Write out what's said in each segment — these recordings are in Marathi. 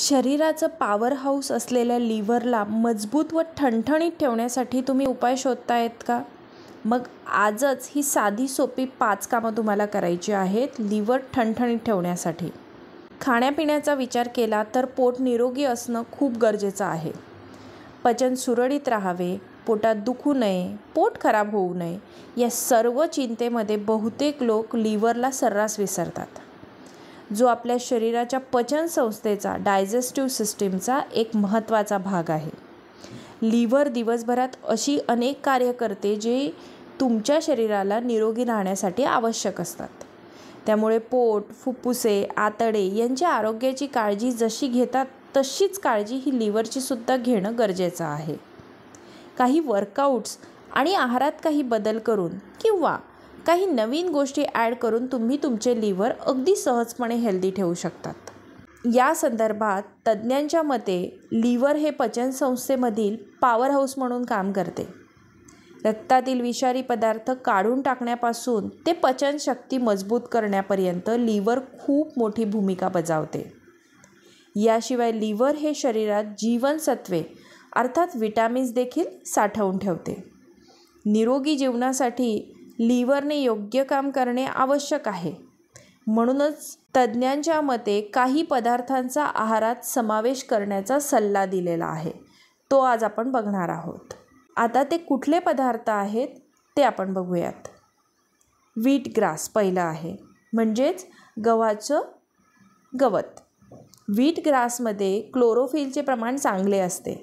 शरीराचं पॉवर हाऊस असलेल्या लिव्हरला मजबूत व ठणठणीत ठेवण्यासाठी तुम्ही उपाय शोधतायत का मग आजच ही साधी सोपी पाच कामं तुम्हाला करायची आहेत लिव्हर ठणठणीत ठेवण्यासाठी खाण्यापिण्याचा विचार केला तर पोट निरोगी असणं खूप गरजेचं आहे पचन सुरळीत राहावे पोटात दुखू नये पोट खराब होऊ नये या सर्व चिंतेमध्ये बहुतेक लोक लिव्हरला सर्रास विसरतात जो आपल्या शरीराच्या पचनसंस्थेचा डायजेस्टिव्ह सिस्टीमचा एक महत्त्वाचा भाग आहे लिव्हर दिवसभरात अशी अनेक कार्य करते जे तुमच्या शरीराला निरोगी राहण्यासाठी आवश्यक असतात त्यामुळे पोट फुप्फुसे आतडे यांच्या आरोग्याची काळजी जशी घेतात तशीच काळजी ही लिव्हरची सुद्धा घेणं गरजेचं आहे काही वर्कआउट्स आणि आहारात काही बदल करून किंवा काही नवीन गोष्टी ॲड करून तुम्ही तुमचे लिव्हर अगदी सहजपणे हेल्दी ठेवू शकतात या संदर्भात तज्ज्ञांच्या मते लिव्हर हे पचनसंस्थेमधील पॉवर हाऊस म्हणून काम करते रक्तातील विषारी पदार्थ काढून टाकण्यापासून ते पचनशक्ती मजबूत करण्यापर्यंत लिव्हर खूप मोठी भूमिका बजावते याशिवाय लिव्हर हे शरीरात जीवनसत्वे अर्थात विटॅमिन्स देखील साठवून ठेवते निरोगी जीवनासाठी लिव्हरने योग्य काम करणे आवश्यक आहे म्हणूनच तज्ज्ञांच्या मते काही पदार्थांचा आहारात समावेश करण्याचा सल्ला दिलेला आहे तो आज आपण बघणार आहोत आता ते कुठले पदार्थ आहेत ते आपण बघूयात व्हीट ग्रास पहिलं आहे म्हणजेच गव्हाचं गवत व्हीट ग्रासमध्ये क्लोरोफिलचे प्रमाण चांगले असते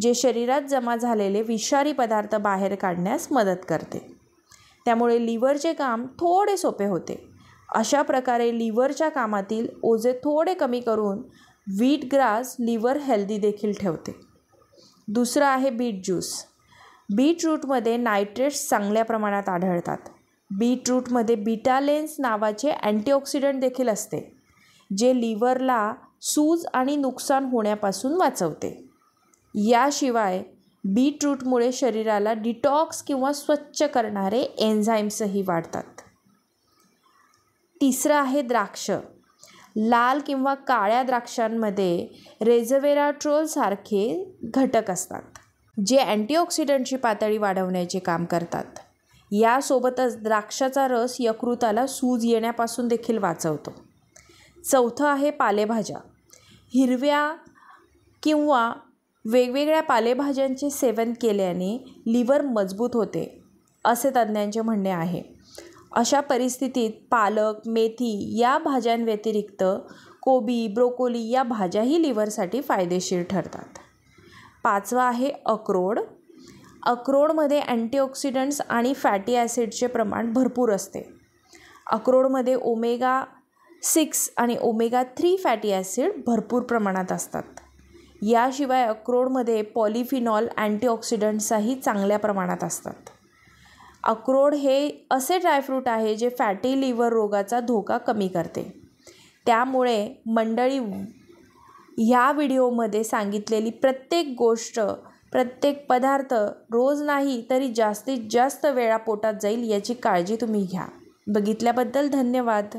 जे शरीरात जमा झालेले विषारी पदार्थ बाहेर काढण्यास मदत करते त्यामुळे लिव्हरचे काम थोडे सोपे होते अशा प्रकारे लिव्हरच्या कामातील ओझे थोडे कमी करून व्हीट ग्रास लिव्हर हेल्दी देखील ठेवते दुसरं आहे बीट ज्यूस बीटरूटमध्ये नायट्रेट्स चांगल्या प्रमाणात आढळतात बीटरूटमध्ये बीटालेन्स नावाचे अँटीऑक्सिडंट देखील असते जे लिव्हरला सूज आणि नुकसान होण्यापासून वाचवते याशिवाय बीटरूटमुळे शरीराला डिटॉक्स किंवा स्वच्छ करणारे एन्झाईम्सही वाढतात तिसरं आहे द्राक्ष लाल किंवा काळ्या द्राक्षांमध्ये रेझवेराट्रोलसारखे घटक असतात जे अँटीऑक्सिडंटची पातळी वाढवण्याचे काम करतात यासोबतच द्राक्षाचा रस यकृताला सूज येण्यापासून देखील वाचवतो चौथं आहे पालेभाज्या हिरव्या किंवा वेगवेगळ्या पालेभाज्यांचे सेवन केल्याने लिव्हर मजबूत होते असे तज्ज्ञांचे म्हणणे आहे अशा परिस्थितीत पालक मेथी या भाज्यांव्यतिरिक्त कोबी ब्रोकोली या भाज्याही लिव्हरसाठी फायदेशीर ठरतात पाचवा आहे अक्रोड अक्रोडमध्ये अँटीऑक्सिडंट्स आणि फॅटी ॲसिडचे प्रमाण भरपूर असते अक्रोडमध्ये ओमेगा सिक्स आणि ओमेगा थ्री फॅटी ॲसिड भरपूर प्रमाणात असतात याशिवाय अक्रोडमध्ये पॉलिफिनॉल अँटीऑक्सिडंट्सही चांगल्या प्रमाणात असतात अक्रोड हे असे ड्रायफ्रूट आहे जे फॅटी लिव्हर रोगाचा धोका कमी करते त्यामुळे मंडळी ह्या व्हिडिओमध्ये सांगितलेली प्रत्येक गोष्ट प्रत्येक पदार्थ रोज नाही तरी जास्तीत जास्त वेळा पोटात जाईल याची काळजी तुम्ही घ्या बघितल्याबद्दल धन्यवाद